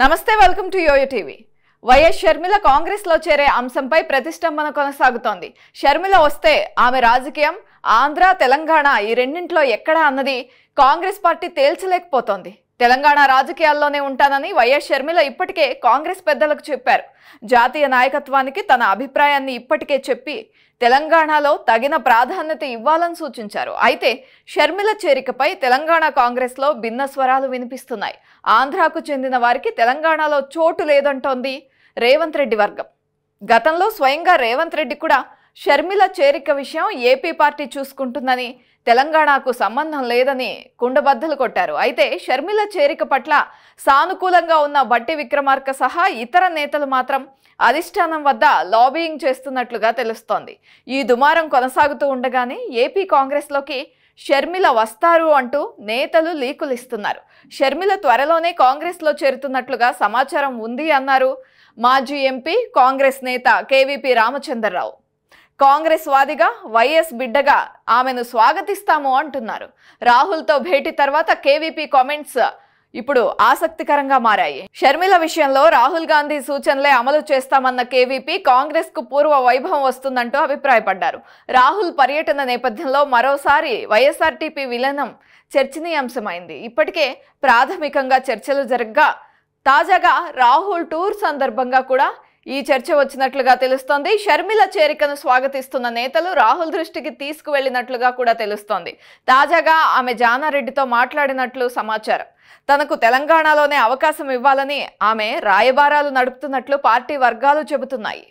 నమస్తే welcome to YOYO TV YS Sharmila కాంగ్రెస్లో చేరే అంశంపై ప్రతిష్టంభన కొనసాగుతోంది షర్మిల వస్తే ఆమె రాజకీయం ఆంధ్ర తెలంగాణ ఈ రెండింటిలో ఎక్కడ అన్నది కాంగ్రెస్ పార్టీ తేల్చలేకపోతోంది తెలంగాణ రాజకీయాల్లోనే ఉంటానని వైఎస్ షర్మిల ఇప్పటికే కాంగ్రెస్ పెద్దలకు చెప్పారు జాతీయ నాయకత్వానికి తన అభిప్రాయాన్ని ఇప్పటికే చెప్పి తెలంగాణలో తగిన ప్రాధాన్యత ఇవ్వాలని సూచించారు అయితే షర్మిల చేరికపై తెలంగాణ కాంగ్రెస్లో భిన్న స్వరాలు వినిపిస్తున్నాయి ఆంధ్రాకు చెందిన వారికి తెలంగాణలో చోటు లేదంటోంది రేవంత్ రెడ్డి వర్గం గతంలో స్వయంగా రేవంత్ రెడ్డి కూడా షర్మిల చేరిక విషయం ఏపీ పార్టీ చూసుకుంటుందని తెలంగాణకు సంబంధం లేదని కుండబద్దలు కొట్టారు అయితే షర్మిల చేరిక పట్ల సానుకూలంగా ఉన్న బట్టి విక్రమార్క సహా ఇతర నేతలు మాత్రం అధిష్టానం వద్ద లాబీయింగ్ చేస్తున్నట్లుగా తెలుస్తోంది ఈ దుమారం కొనసాగుతూ ఉండగానే ఏపీ కాంగ్రెస్లోకి షర్మిల వస్తారు అంటూ నేతలు లీకులు ఇస్తున్నారు షర్మిల త్వరలోనే కాంగ్రెస్లో చేరుతున్నట్లుగా సమాచారం ఉంది అన్నారు మాజీ ఎంపీ కాంగ్రెస్ నేత కేవీపీ రామచంద్రరావు కాంగ్రెస్ వాదిగా వైఎస్ బిడ్డగా ఆమెను స్వాగతిస్తాము అంటున్నారు రాహుల్తో భేటీ తర్వాత కేవీపీ కామెంట్స్ ఇప్పుడు ఆసక్తికరంగా మారాయి షర్మిల విషయంలో రాహుల్ గాంధీ సూచనలే అమలు చేస్తామన్న కేవీపీ కాంగ్రెస్ కు పూర్వ వైభవం వస్తుందంటూ అభిప్రాయపడ్డారు రాహుల్ పర్యటన నేపథ్యంలో మరోసారి వైఎస్ఆర్టీపీ విలీనం చర్చనీయాంశమైంది ఇప్పటికే ప్రాథమికంగా చర్చలు జరగ్గా తాజాగా రాహుల్ టూర్ సందర్భంగా కూడా ఈ చర్చ వచ్చినట్లుగా తెలుస్తోంది షర్మిల చేరికను స్వాగతిస్తున్న నేతలు రాహుల్ దృష్టికి తీసుకువెళ్లినట్లుగా కూడా తెలుస్తోంది తాజాగా ఆమె జానారెడ్డితో మాట్లాడినట్లు సమాచారం తనకు తెలంగాణలోనే అవకాశం ఇవ్వాలని ఆమె రాయబారాలు నడుపుతున్నట్లు పార్టీ వర్గాలు చెబుతున్నాయి